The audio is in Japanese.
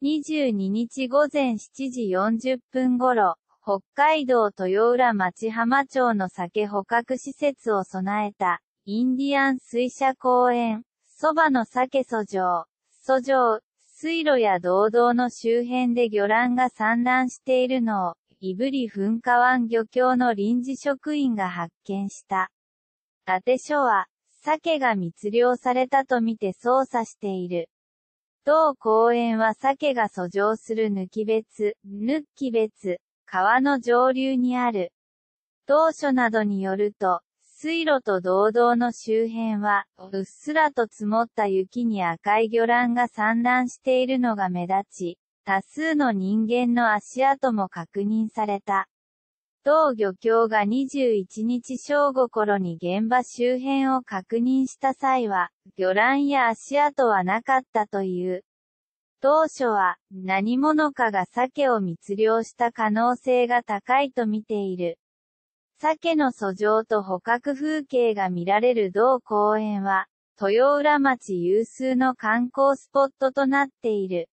22日午前7時40分ごろ、北海道豊浦町浜町の酒捕獲施設を備えた、インディアン水車公園、そばの酒訴状、訴状、水路や道道の周辺で魚卵が散乱しているのを、ぶり噴火湾漁協の臨時職員が発見した。伊達署は、鮭が密漁されたとみて捜査している。同公園は鮭が遡上する抜き別、抜き別、川の上流にある。当初などによると、水路と道道の周辺は、うっすらと積もった雪に赤い魚卵が散乱しているのが目立ち、多数の人間の足跡も確認された。当漁協が21日正午頃に現場周辺を確認した際は、魚卵や足跡はなかったという。当初は、何者かが鮭を密漁した可能性が高いと見ている。鮭の遡上と捕獲風景が見られる同公園は、豊浦町有数の観光スポットとなっている。